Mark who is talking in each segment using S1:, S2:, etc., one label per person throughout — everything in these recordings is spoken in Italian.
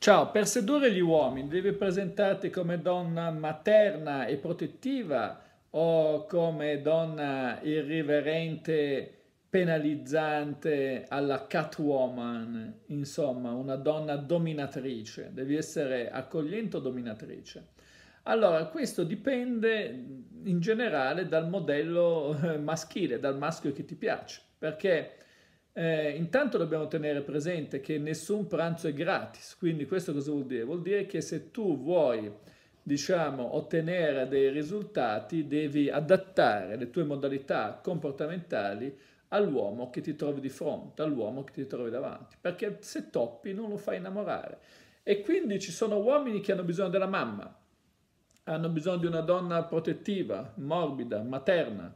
S1: Ciao, per sedurre gli uomini devi presentarti come donna materna e protettiva o come donna irriverente, penalizzante alla catwoman, insomma, una donna dominatrice, devi essere accogliente o dominatrice. Allora, questo dipende in generale dal modello eh, maschile, dal maschio che ti piace, perché eh, intanto dobbiamo tenere presente che nessun pranzo è gratis, quindi questo cosa vuol dire? Vuol dire che se tu vuoi diciamo, ottenere dei risultati devi adattare le tue modalità comportamentali all'uomo che ti trovi di fronte, all'uomo che ti trovi davanti, perché se toppi non lo fai innamorare. E quindi ci sono uomini che hanno bisogno della mamma, hanno bisogno di una donna protettiva, morbida, materna,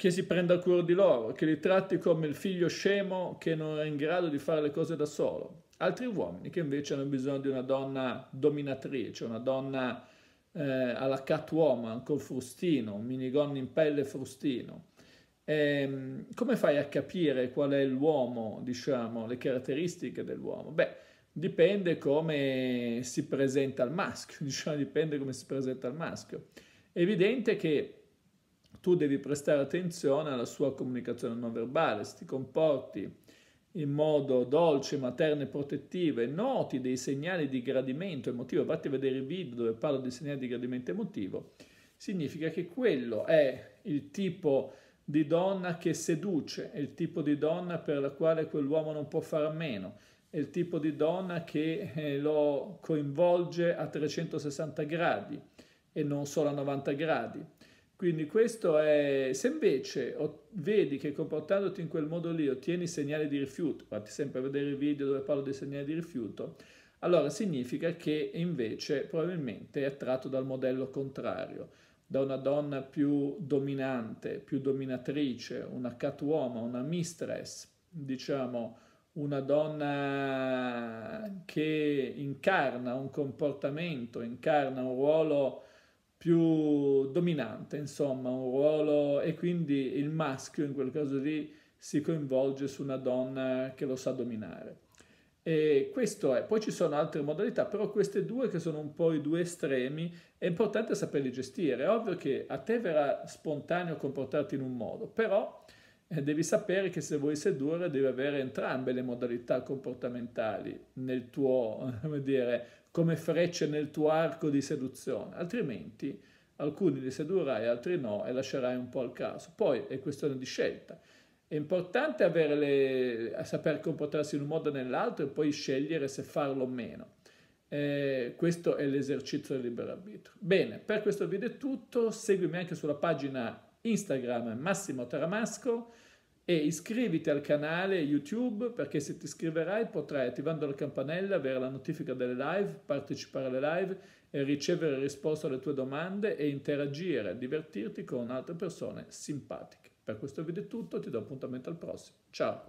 S1: che si prenda cura di loro, che li tratti come il figlio scemo che non è in grado di fare le cose da solo. Altri uomini che invece hanno bisogno di una donna dominatrice, una donna eh, alla Catwoman col frustino, un minigonno in pelle frustino. E, ehm, come fai a capire qual è l'uomo, diciamo, le caratteristiche dell'uomo? Beh, dipende come si presenta il maschio, diciamo, dipende come si presenta il maschio. È evidente che tu devi prestare attenzione alla sua comunicazione non verbale, se ti comporti in modo dolce, materno e protettivo e noti dei segnali di gradimento emotivo, vatti a vedere i video dove parlo di segnali di gradimento emotivo, significa che quello è il tipo di donna che seduce, è il tipo di donna per la quale quell'uomo non può fare a meno, è il tipo di donna che eh, lo coinvolge a 360 gradi e non solo a 90 gradi quindi questo è, se invece vedi che comportandoti in quel modo lì ottieni segnali di rifiuto, fatti sempre vedere i video dove parlo dei segnali di rifiuto, allora significa che invece probabilmente è attratto dal modello contrario, da una donna più dominante, più dominatrice, una catwoman, una mistress, diciamo una donna che incarna un comportamento, incarna un ruolo più dominante, insomma, un ruolo e quindi il maschio in quel caso lì si coinvolge su una donna che lo sa dominare. E questo è, poi ci sono altre modalità, però queste due che sono un po' i due estremi, è importante saperli gestire. È ovvio che a te verrà spontaneo comportarti in un modo, però e devi sapere che se vuoi sedurre devi avere entrambe le modalità comportamentali nel tuo, come dire, come frecce nel tuo arco di seduzione, altrimenti alcuni li sedurrai, altri no e lascerai un po' al caso. Poi è questione di scelta. È importante le, saper comportarsi in un modo o nell'altro e poi scegliere se farlo o meno. Eh, questo è l'esercizio del libero arbitrio. Bene, per questo video è tutto, seguimi anche sulla pagina Instagram Massimo Taramasco e iscriviti al canale YouTube perché se ti iscriverai potrai attivando la campanella avere la notifica delle live, partecipare alle live e ricevere risposte alle tue domande e interagire, divertirti con altre persone simpatiche. Per questo video è tutto, ti do appuntamento al prossimo. Ciao!